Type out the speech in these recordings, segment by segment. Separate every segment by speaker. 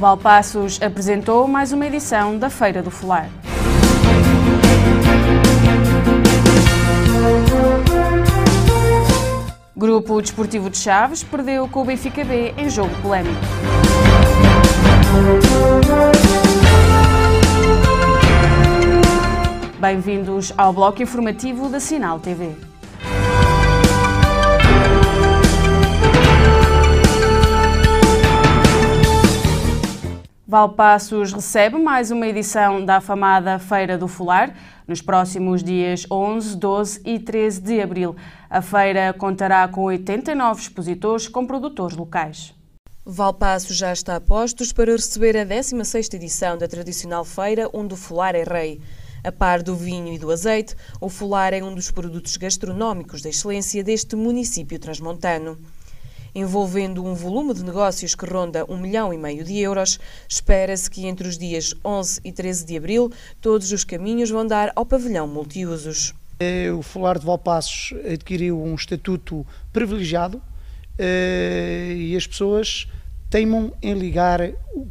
Speaker 1: Valpassos apresentou mais uma edição da Feira do Folar. Grupo Desportivo de Chaves perdeu com o Benfica B em jogo polémico. Bem-vindos ao bloco informativo da Sinal TV. Valpaços recebe mais uma edição da afamada Feira do Fular, nos próximos dias 11, 12 e 13 de abril. A feira contará com 89 expositores com produtores locais. Valpaço já está a postos para receber a 16ª edição da tradicional
Speaker 2: feira onde o fular é rei. A par do vinho e do azeite, o fular é um dos produtos gastronómicos da excelência deste município transmontano envolvendo um volume de negócios que ronda um milhão e meio de euros. Espera-se que entre os dias 11 e 13 de abril todos os caminhos vão dar ao pavilhão multiusos.
Speaker 3: Eh, o Folar de Valpassos adquiriu um estatuto privilegiado eh, e as pessoas teimam em ligar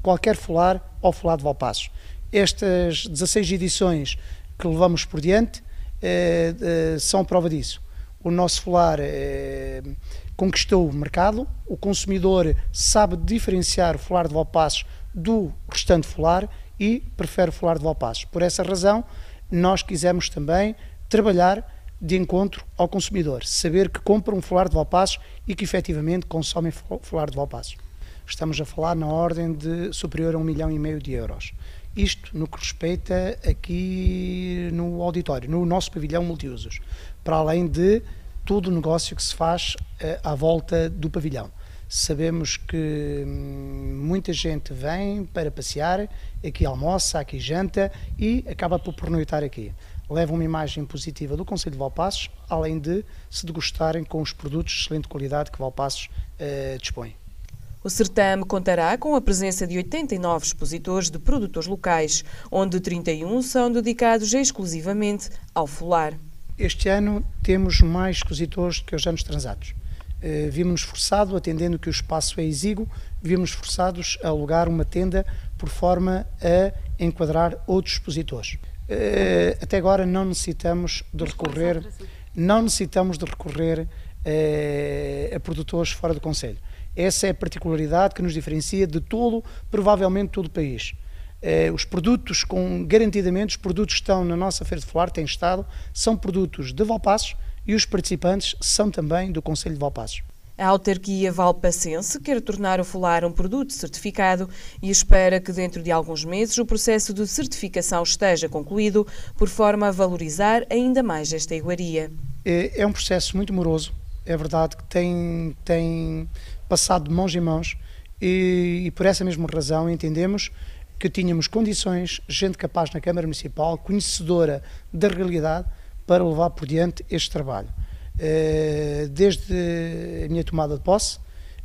Speaker 3: qualquer folar ao Folar de Valpassos. Estas 16 edições que levamos por diante eh, são prova disso. O nosso folar conquistou o mercado, o consumidor sabe diferenciar o folar de Valpassos do restante folar e prefere o folar de Valpassos. Por essa razão, nós quisemos também trabalhar de encontro ao consumidor, saber que compra um folar de Valpassos e que efetivamente consomem folar de Valpassos. Estamos a falar na ordem de superior a um milhão e meio de euros. Isto no que respeita aqui no auditório, no nosso pavilhão multiusos. Para além de todo o negócio que se faz eh, à volta do pavilhão. Sabemos que hum, muita gente vem para passear, aqui almoça, aqui janta e acaba por pernoitar aqui. Leva uma imagem positiva do Conselho de Valpassos, além de se degustarem com os produtos de excelente qualidade que Valpassos eh, dispõe.
Speaker 2: O certame contará com a presença de 89 expositores de produtores locais, onde 31 são dedicados exclusivamente ao fular. Este ano
Speaker 3: temos mais expositores do que os anos transados. Uh, vimos-nos forçados, atendendo que o espaço é exíguo, vimos forçados a alugar uma tenda por forma a enquadrar outros expositores. Uh, até agora não necessitamos de recorrer, não necessitamos de recorrer uh, a produtores fora do Conselho. Essa é a particularidade que nos diferencia de todo, provavelmente todo o país. Eh, os produtos, com, garantidamente, os produtos que estão na nossa Feira de Folar, têm estado, são produtos de Valpassos e os participantes são também do Conselho de Valpassos.
Speaker 2: A autarquia valpacense quer tornar o fular um produto certificado e espera que dentro de alguns meses o processo de certificação esteja concluído, por forma a valorizar ainda mais esta iguaria.
Speaker 3: Eh, é um processo muito moroso, é verdade que tem, tem passado de mãos em mãos e, e por essa mesma razão entendemos que tínhamos condições, gente capaz na Câmara Municipal, conhecedora da realidade, para levar por diante este trabalho. Eh, desde a minha tomada de posse,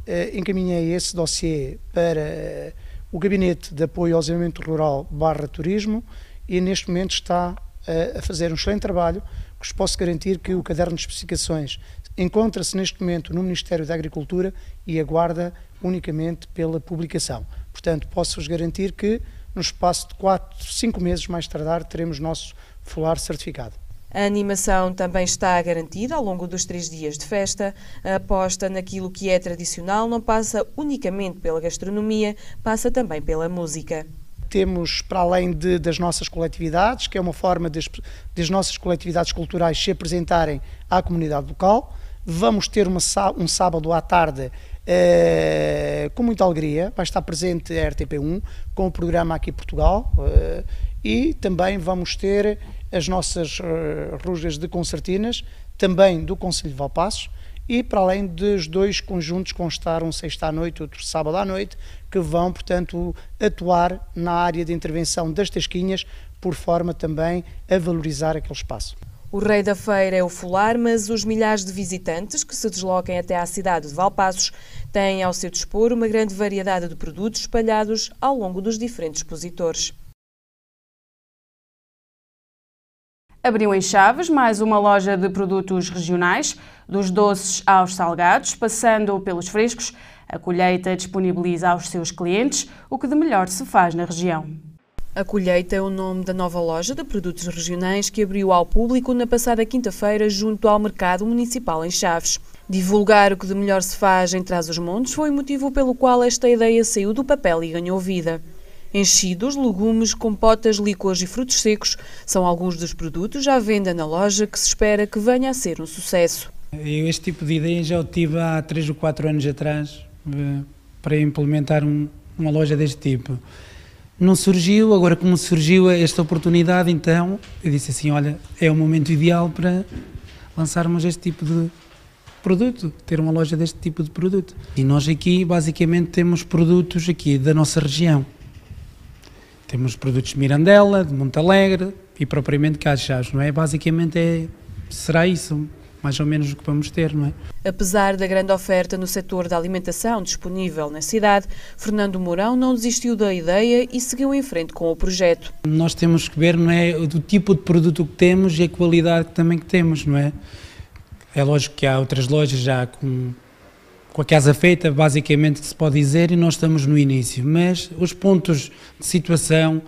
Speaker 3: eh, encaminhei esse dossiê para o Gabinete de Apoio ao Desenvolvimento Rural barra Turismo e neste momento está eh, a fazer um excelente trabalho, que vos posso garantir que o caderno de especificações encontra-se neste momento no Ministério da Agricultura e aguarda unicamente pela publicação. Portanto, posso-vos garantir que no espaço de 4, 5 meses mais tardar, teremos nosso folar certificado.
Speaker 2: A animação também está garantida ao longo dos três dias de festa. A aposta naquilo que é tradicional não passa unicamente pela gastronomia, passa também pela música.
Speaker 3: Temos, para além de, das nossas coletividades, que é uma forma das, das nossas coletividades culturais se apresentarem à comunidade local, vamos ter uma, um sábado à tarde eh, com muita alegria, vai estar presente a RTP1 com o programa aqui em Portugal uh, e também vamos ter as nossas uh, eh, rugas de concertinas, também do Conselho de Valpaços e para além dos dois conjuntos que constaram um sexta à noite, outro sábado à noite, que vão, portanto, atuar na área de intervenção das Tasquinhas, por forma também a valorizar aquele espaço.
Speaker 2: O rei da feira é o fular, mas os milhares de visitantes que se desloquem até à cidade de Valpaços têm ao seu dispor uma grande variedade de produtos espalhados ao longo dos diferentes expositores.
Speaker 1: Abriu em Chaves mais uma loja de produtos regionais, dos doces aos salgados, passando pelos frescos. A colheita disponibiliza aos seus clientes o que de melhor se faz na região. A Colheita
Speaker 2: é o nome da nova loja de produtos regionais que abriu ao público na passada quinta-feira junto ao Mercado Municipal em Chaves. Divulgar o que de melhor se faz em Trás os Montes foi o motivo pelo qual esta ideia saiu do papel e ganhou vida. Enchidos, legumes, compotas, licores e frutos secos são alguns dos produtos à venda na loja que se espera que venha a ser um sucesso.
Speaker 4: Eu este tipo de ideia já o tive há 3 ou 4 anos atrás eh, para implementar uma loja deste tipo não surgiu, agora como surgiu esta oportunidade, então eu disse assim, olha, é o momento ideal para lançarmos este tipo de produto, ter uma loja deste tipo de produto. E nós aqui basicamente temos produtos aqui da nossa região. Temos produtos de Mirandela, de Montalegre e propriamente Cachás, não é? Basicamente é, será isso, mais ou menos o que vamos ter, não
Speaker 2: é? Apesar da grande oferta no setor da alimentação disponível na cidade, Fernando Mourão não desistiu da ideia e seguiu em frente com o projeto.
Speaker 4: Nós temos que ver, não é, do tipo de produto que temos e a qualidade também que temos, não é? É lógico que há outras lojas já com com a casa feita, basicamente, que se pode dizer, e nós estamos no início. Mas os pontos de situação,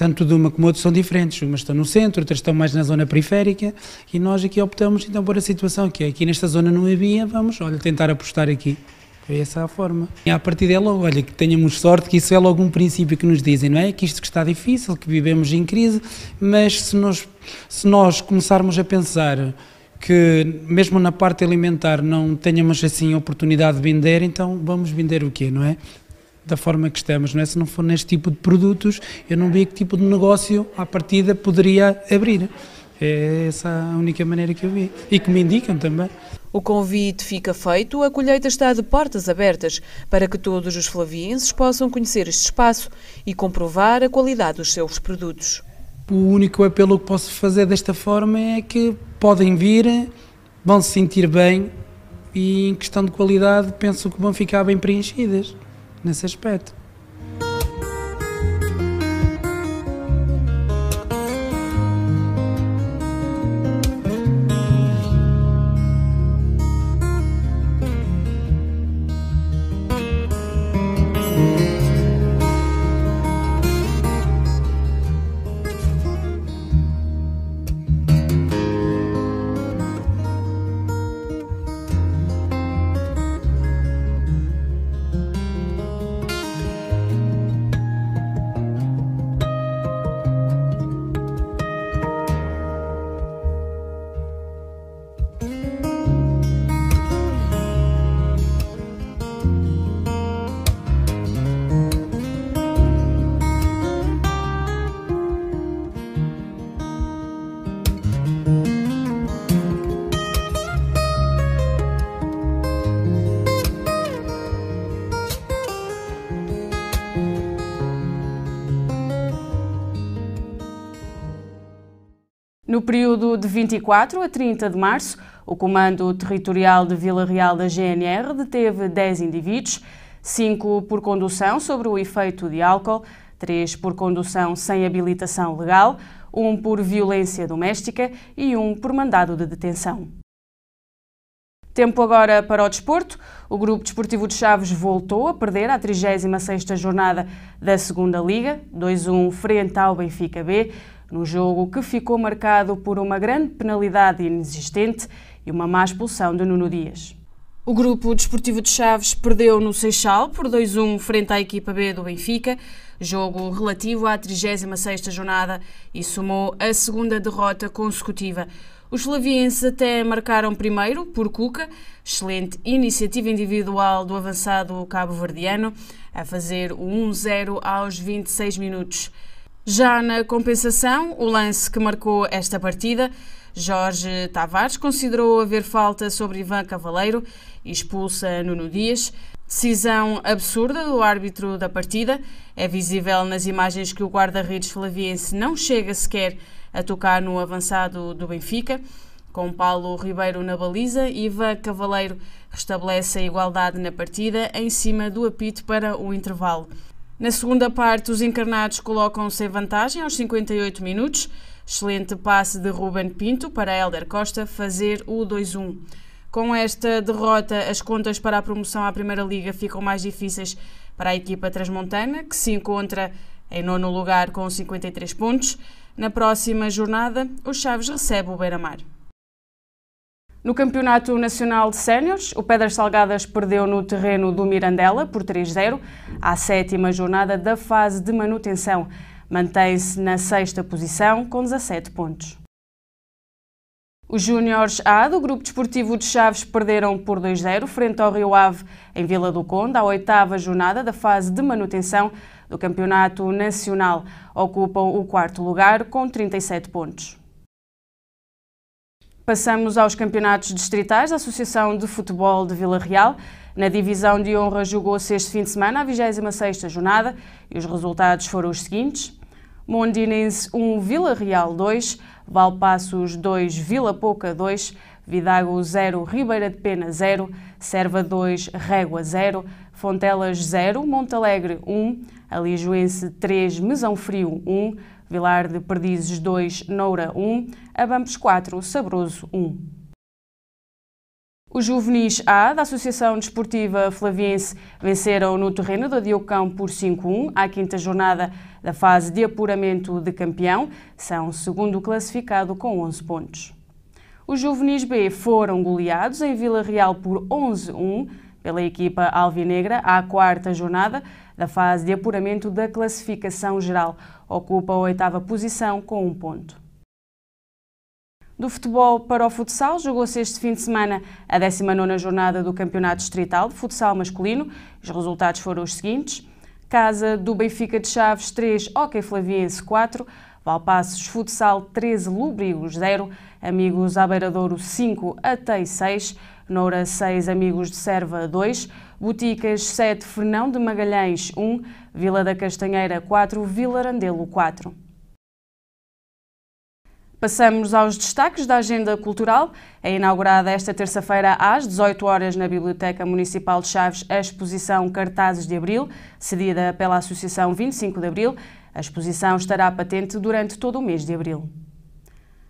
Speaker 4: tanto de uma como outra são diferentes. Umas estão no centro, outras estão mais na zona periférica e nós aqui optamos então por a situação que é aqui nesta zona não havia, vamos, olha, tentar apostar aqui. Foi essa a forma. E a partir dela, é olha, que tenhamos sorte, que isso é logo um princípio que nos dizem, não é? Que isto que está difícil, que vivemos em crise, mas se nós, se nós começarmos a pensar que mesmo na parte alimentar não tenhamos assim oportunidade de vender, então vamos vender o quê, não é? da forma que estamos. Não é? Se não for neste tipo de produtos, eu não via que tipo de negócio à partida poderia abrir. É essa a única maneira que eu vi e que me indicam também.
Speaker 2: O convite fica feito, a colheita está de portas abertas para que todos os flavienses possam conhecer este espaço e comprovar a qualidade dos seus produtos.
Speaker 4: O único apelo que posso fazer desta forma é que podem vir, vão se sentir bem e, em questão de qualidade, penso que vão ficar bem preenchidas nesse aspecto.
Speaker 1: período de 24 a 30 de março, o Comando Territorial de Vila Real da GNR deteve 10 indivíduos, 5 por condução sobre o efeito de álcool, 3 por condução sem habilitação legal, 1 por violência doméstica e 1 por mandado de detenção. Tempo agora para o desporto. O Grupo Desportivo de Chaves voltou a perder a 36ª jornada da Segunda Liga, 2-1 frente ao Benfica B num jogo que ficou marcado por uma grande penalidade inexistente e uma má expulsão de Nuno Dias. O grupo desportivo de Chaves perdeu no Seixal por 2-1 frente à equipa B do Benfica, jogo relativo à 36ª jornada e somou a segunda derrota consecutiva. Os flavienses até marcaram primeiro por Cuca, excelente iniciativa individual do avançado cabo-verdiano, a fazer o 1-0 aos 26 minutos. Já na compensação, o lance que marcou esta partida, Jorge Tavares considerou haver falta sobre Ivan Cavaleiro e expulsa Nuno Dias. Decisão absurda do árbitro da partida. É visível nas imagens que o guarda-redes flaviense não chega sequer a tocar no avançado do Benfica. Com Paulo Ribeiro na baliza, Ivan Cavaleiro restabelece a igualdade na partida em cima do apito para o intervalo. Na segunda parte, os encarnados colocam-se em vantagem aos 58 minutos. Excelente passe de Ruben Pinto para Helder Costa fazer o 2-1. Com esta derrota, as contas para a promoção à Primeira Liga ficam mais difíceis para a equipa transmontana, que se encontra em nono lugar com 53 pontos. Na próxima jornada, os Chaves recebe o Beira-Mar. No Campeonato Nacional de Séniores, o Pedras Salgadas perdeu no terreno do Mirandela por 3-0, à sétima jornada da fase de manutenção. Mantém-se na sexta posição com 17 pontos. Os Júniores A do Grupo Desportivo de Chaves perderam por 2-0 frente ao Rio Ave em Vila do Conde, à oitava jornada da fase de manutenção do Campeonato Nacional. Ocupam o quarto lugar com 37 pontos. Passamos aos campeonatos distritais da Associação de Futebol de Vila Real. Na divisão de honra jogou-se este fim de semana a 26ª jornada e os resultados foram os seguintes. Mondinense 1, Vila Real 2, Valpaços 2, Vila Pouca 2, Vidago 0, Ribeira de Pena 0, Serva 2, Régua 0, Fontelas 0, Montalegre 1, Alijuense 3, Mesão Frio 1, Vilar de Perdizes 2, Noura 1, Abampos 4, Sabroso 1. Os juvenis A da Associação Desportiva Flaviense venceram no terreno do Diocão por 5-1 à quinta jornada da fase de apuramento de campeão. São segundo classificado com 11 pontos. Os juvenis B foram goleados em Vila Real por 11-1 pela equipa alvinegra à quarta jornada da fase de apuramento da classificação geral, ocupa a oitava posição com um ponto. Do futebol para o futsal, jogou-se este fim de semana a 19 jornada do Campeonato Distrital de Futsal Masculino. Os resultados foram os seguintes. Casa do Benfica de Chaves 3, Hockey Flaviense 4, Valpassos Futsal 13, Lúbrigos 0, Amigos à Beiradouro 5, Atei 6, Noura 6, Amigos de Serva 2, Boticas 7, Fernão de Magalhães 1, Vila da Castanheira 4, Vila Arandelo 4. Passamos aos destaques da agenda cultural. É inaugurada esta terça-feira às 18 horas na Biblioteca Municipal de Chaves a exposição Cartazes de Abril, cedida pela Associação 25 de Abril. A exposição estará patente durante todo o mês de abril.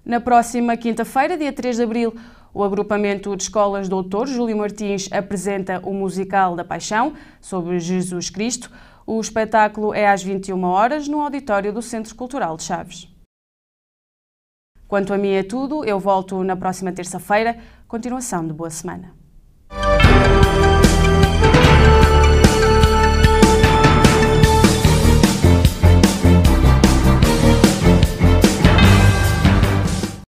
Speaker 1: Na próxima quinta-feira, dia 3 de abril, o agrupamento de escolas Doutor Júlio Martins apresenta o musical da Paixão sobre Jesus Cristo. O espetáculo é às 21 horas no auditório do Centro Cultural de Chaves. Quanto a mim é tudo, eu volto na próxima terça-feira. Continuação de boa semana.